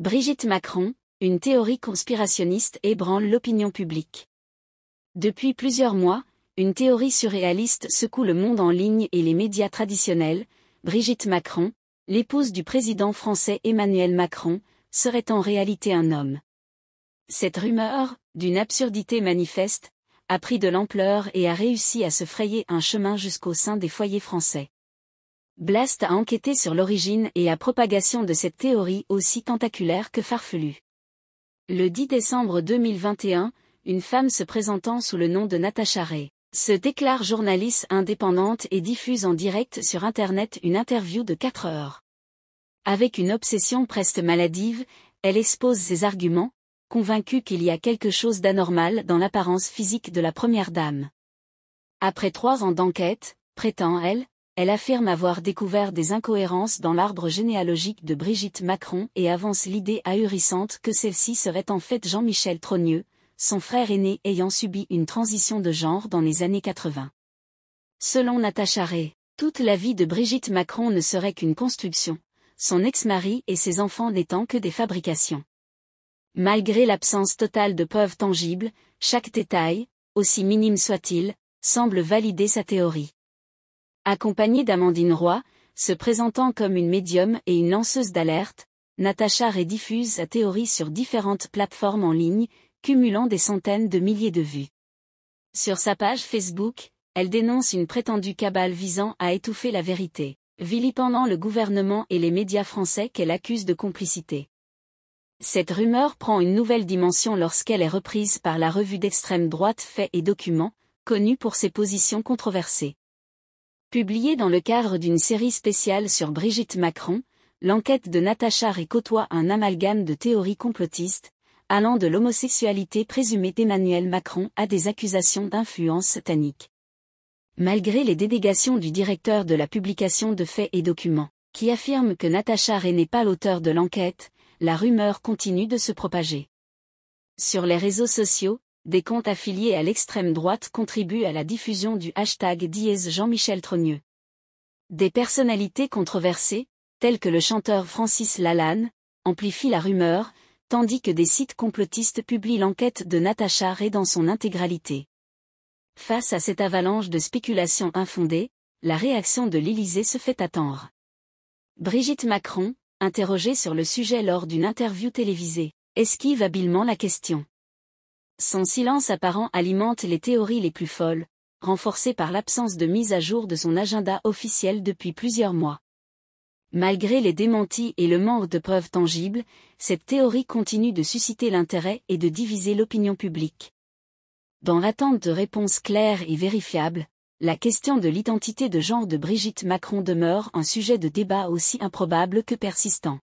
Brigitte Macron, une théorie conspirationniste ébranle l'opinion publique. Depuis plusieurs mois, une théorie surréaliste secoue le monde en ligne et les médias traditionnels. Brigitte Macron, l'épouse du président français Emmanuel Macron, serait en réalité un homme. Cette rumeur, d'une absurdité manifeste, a pris de l'ampleur et a réussi à se frayer un chemin jusqu'au sein des foyers français. Blast a enquêté sur l'origine et la propagation de cette théorie aussi tentaculaire que farfelue. Le 10 décembre 2021, une femme se présentant sous le nom de Natacha Ray se déclare journaliste indépendante et diffuse en direct sur Internet une interview de 4 heures. Avec une obsession presque maladive, elle expose ses arguments, convaincue qu'il y a quelque chose d'anormal dans l'apparence physique de la première dame. Après trois ans d'enquête, prétend elle, elle affirme avoir découvert des incohérences dans l'arbre généalogique de Brigitte Macron et avance l'idée ahurissante que celle-ci serait en fait Jean-Michel Trogneux, son frère aîné ayant subi une transition de genre dans les années 80. Selon Natacha Ray, toute la vie de Brigitte Macron ne serait qu'une construction, son ex-mari et ses enfants n'étant que des fabrications. Malgré l'absence totale de preuves tangibles, chaque détail, aussi minime soit-il, semble valider sa théorie accompagnée d'Amandine Roy, se présentant comme une médium et une lanceuse d'alerte, Natacha diffuse sa théorie sur différentes plateformes en ligne, cumulant des centaines de milliers de vues. Sur sa page Facebook, elle dénonce une prétendue cabale visant à étouffer la vérité, vilipendant le gouvernement et les médias français qu'elle accuse de complicité. Cette rumeur prend une nouvelle dimension lorsqu'elle est reprise par la revue d'extrême droite Faits et Documents, connue pour ses positions controversées. Publié dans le cadre d'une série spéciale sur Brigitte Macron, l'enquête de Natacha côtoie un amalgame de théories complotistes, allant de l'homosexualité présumée d'Emmanuel Macron à des accusations d'influence satanique. Malgré les délégations du directeur de la publication de faits et documents, qui affirme que Natacha Ré n'est pas l'auteur de l'enquête, la rumeur continue de se propager. Sur les réseaux sociaux, des comptes affiliés à l'extrême droite contribuent à la diffusion du hashtag Diez Jean-Michel Trogneux. Des personnalités controversées, telles que le chanteur Francis Lalanne, amplifient la rumeur, tandis que des sites complotistes publient l'enquête de Natacha Ray dans son intégralité. Face à cette avalanche de spéculations infondées, la réaction de l'Élysée se fait attendre. Brigitte Macron, interrogée sur le sujet lors d'une interview télévisée, esquive habilement la question. Son silence apparent alimente les théories les plus folles, renforcées par l'absence de mise à jour de son agenda officiel depuis plusieurs mois. Malgré les démentis et le manque de preuves tangibles, cette théorie continue de susciter l'intérêt et de diviser l'opinion publique. Dans l'attente de réponses claires et vérifiables, la question de l'identité de genre de Brigitte Macron demeure un sujet de débat aussi improbable que persistant.